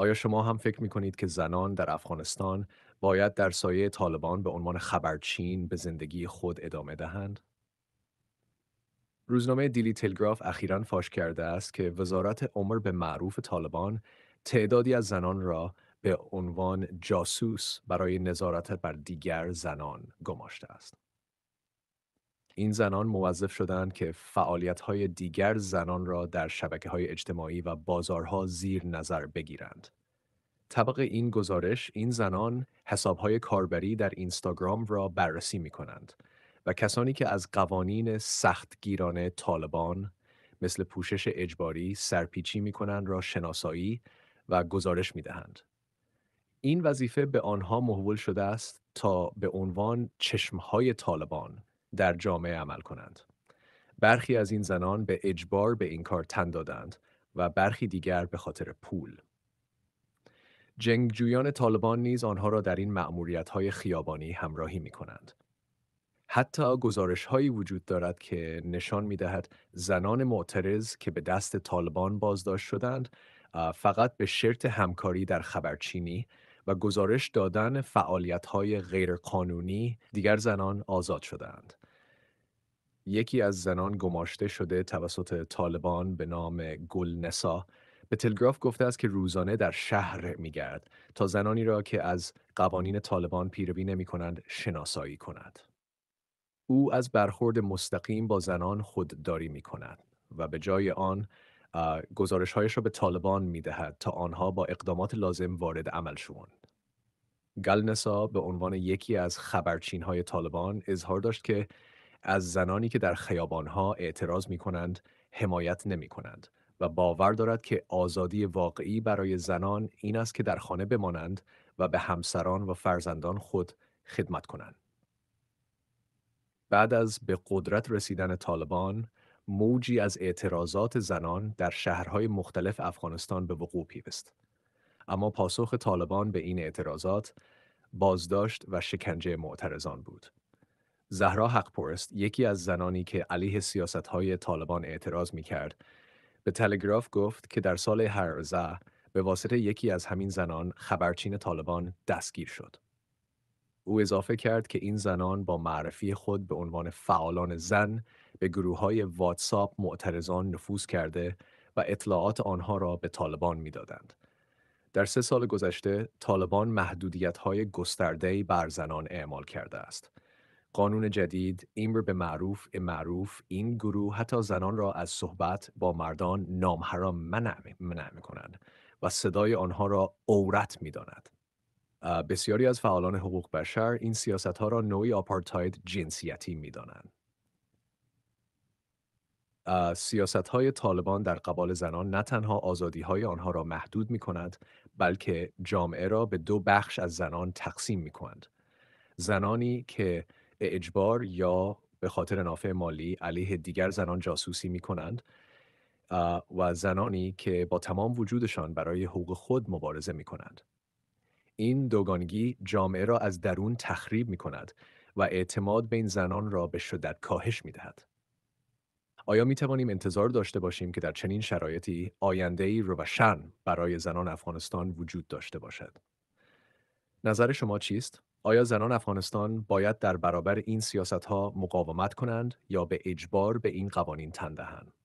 آیا شما هم فکر می کنید که زنان در افغانستان باید در سایه طالبان به عنوان خبرچین به زندگی خود ادامه دهند؟ روزنامه دیلی تلگراف اخیرا فاش کرده است که وزارت عمر به معروف طالبان تعدادی از زنان را به عنوان جاسوس برای نظارت بر دیگر زنان گماشته است. این زنان موظف شدند که فعالیت‌های دیگر زنان را در های اجتماعی و بازارها زیر نظر بگیرند. طبق این گزارش این زنان حسابهای کاربری در اینستاگرام را بررسی می کنند و کسانی که از قوانین سختگیرانه طالبان مثل پوشش اجباری سرپیچی می کنند را شناسایی و گزارش می دهند. این وظیفه به آنها محول شده است تا به عنوان چشمهای طالبان در جامعه عمل کنند. برخی از این زنان به اجبار به این کار تن دادند و برخی دیگر به خاطر پول. جنگجویان طالبان نیز آنها را در این معمولیت های خیابانی همراهی می کنند. حتی گزارش هایی وجود دارد که نشان می دهد زنان معترض که به دست طالبان بازداشت شدند فقط به شرط همکاری در خبرچینی و گزارش دادن فعالیت های غیرقانونی دیگر زنان آزاد شدند. یکی از زنان گماشته شده توسط طالبان به نام گل نسا به تلگراف گفته است که روزانه در شهر میگرد تا زنانی را که از قوانین طالبان پیروی نمی کنند شناسایی کند. او از برخورد مستقیم با زنان خودداری می کند و به جای آن گزارش هایش را به طالبان می دهد تا آنها با اقدامات لازم وارد عمل شوند. گلنسا به عنوان یکی از خبرچین های طالبان اظهار داشت که از زنانی که در خیابانها اعتراض می کنند حمایت نمی کنند و باور دارد که آزادی واقعی برای زنان این است که در خانه بمانند و به همسران و فرزندان خود خدمت کنند. بعد از به قدرت رسیدن طالبان، موجی از اعتراضات زنان در شهرهای مختلف افغانستان به وقوع پیوست. اما پاسخ طالبان به این اعتراضات بازداشت و شکنجه معترضان بود. زهرا حقپرست یکی از زنانی که علیه های طالبان اعتراض می کرد به تلگراف گفت که در سال هرزه به واسطه یکی از همین زنان خبرچین طالبان دستگیر شد. او اضافه کرد که این زنان با معرفی خود به عنوان فعالان زن به گروه های واتساپ معترضان نفوذ کرده و اطلاعات آنها را به طالبان میدادند. در سه سال گذشته طالبان محدودیت های بر زنان اعمال کرده است. قانون جدید ایمر به معروف معروف این گروه حتی زنان را از صحبت با مردان نامحرام منع می کنند و صدای آنها را عورت میداند. بسیاری از فعالان حقوق بشر این سیاست ها را نوعی آپارتاید جنسیتی میدانند. سیاست های طالبان در قبال زنان نه تنها آزادی های آنها را محدود می کند بلکه جامعه را به دو بخش از زنان تقسیم می کند. زنانی که اجبار یا به خاطر نافع مالی علیه دیگر زنان جاسوسی می کنند و زنانی که با تمام وجودشان برای حقوق خود مبارزه می کنند. این دوگانگی جامعه را از درون تخریب می کند و اعتماد بین زنان را به شدت کاهش می دهد. آیا می توانیم انتظار داشته باشیم که در چنین شرایطی آینده ای روشن برای زنان افغانستان وجود داشته باشد؟ نظر شما چیست؟ آیا زنان افغانستان باید در برابر این ها مقاومت کنند یا به اجبار به این قوانین تن دهند؟